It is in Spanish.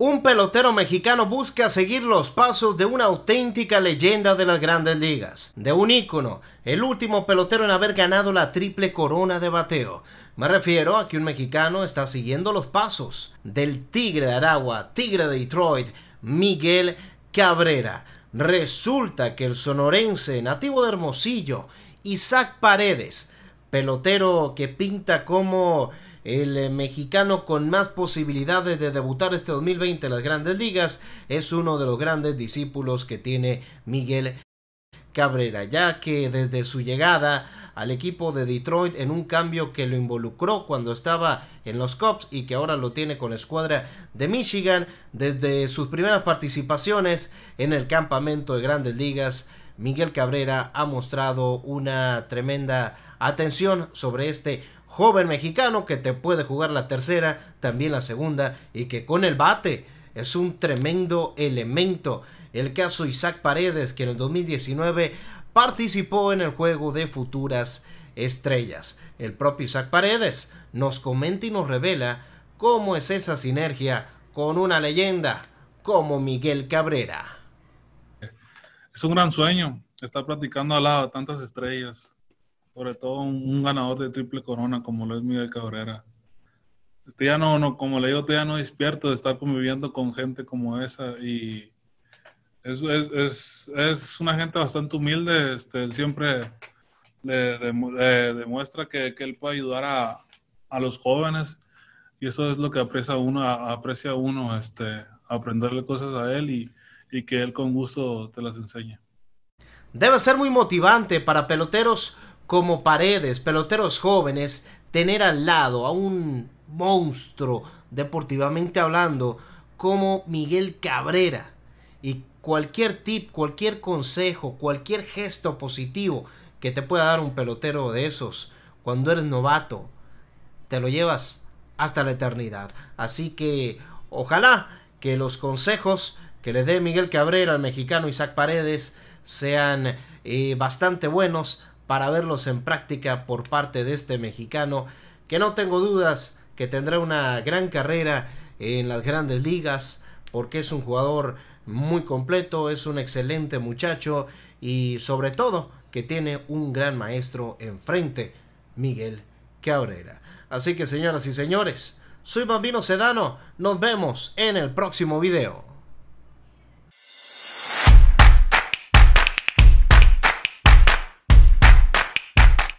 Un pelotero mexicano busca seguir los pasos de una auténtica leyenda de las grandes ligas, de un ícono, el último pelotero en haber ganado la triple corona de bateo. Me refiero a que un mexicano está siguiendo los pasos del Tigre de Aragua, Tigre de Detroit, Miguel Cabrera. Resulta que el sonorense nativo de Hermosillo, Isaac Paredes, pelotero que pinta como el eh, mexicano con más posibilidades de debutar este 2020 en las grandes ligas es uno de los grandes discípulos que tiene Miguel Cabrera, ya que desde su llegada al equipo de Detroit en un cambio que lo involucró cuando estaba en los Cubs y que ahora lo tiene con la escuadra de Michigan, desde sus primeras participaciones en el campamento de grandes ligas, Miguel Cabrera ha mostrado una tremenda atención sobre este joven mexicano que te puede jugar la tercera, también la segunda, y que con el bate es un tremendo elemento. El caso Isaac Paredes, que en el 2019 participó en el juego de futuras estrellas. El propio Isaac Paredes nos comenta y nos revela cómo es esa sinergia con una leyenda como Miguel Cabrera. Es un gran sueño estar platicando al lado de tantas estrellas, sobre todo un, ganador de triple corona como lo es Miguel Cabrera. ya no, no, como le digo, te ya no despierto de estar conviviendo con gente como esa y es, es, es, una gente bastante humilde, este, él siempre le, demuestra que, que, él puede ayudar a, a, los jóvenes y eso es lo que aprecia uno, aprecia uno, este, aprenderle cosas a él y, y que él con gusto te las enseñe. Debe ser muy motivante para peloteros como paredes, peloteros jóvenes, tener al lado a un monstruo deportivamente hablando como Miguel Cabrera. Y cualquier tip, cualquier consejo, cualquier gesto positivo que te pueda dar un pelotero de esos cuando eres novato, te lo llevas hasta la eternidad. Así que ojalá que los consejos que le dé Miguel Cabrera al mexicano Isaac Paredes sean eh, bastante buenos para verlos en práctica por parte de este mexicano que no tengo dudas que tendrá una gran carrera en las grandes ligas porque es un jugador muy completo, es un excelente muchacho y sobre todo que tiene un gran maestro enfrente, Miguel Cabrera. Así que señoras y señores, soy Bambino Sedano, nos vemos en el próximo video.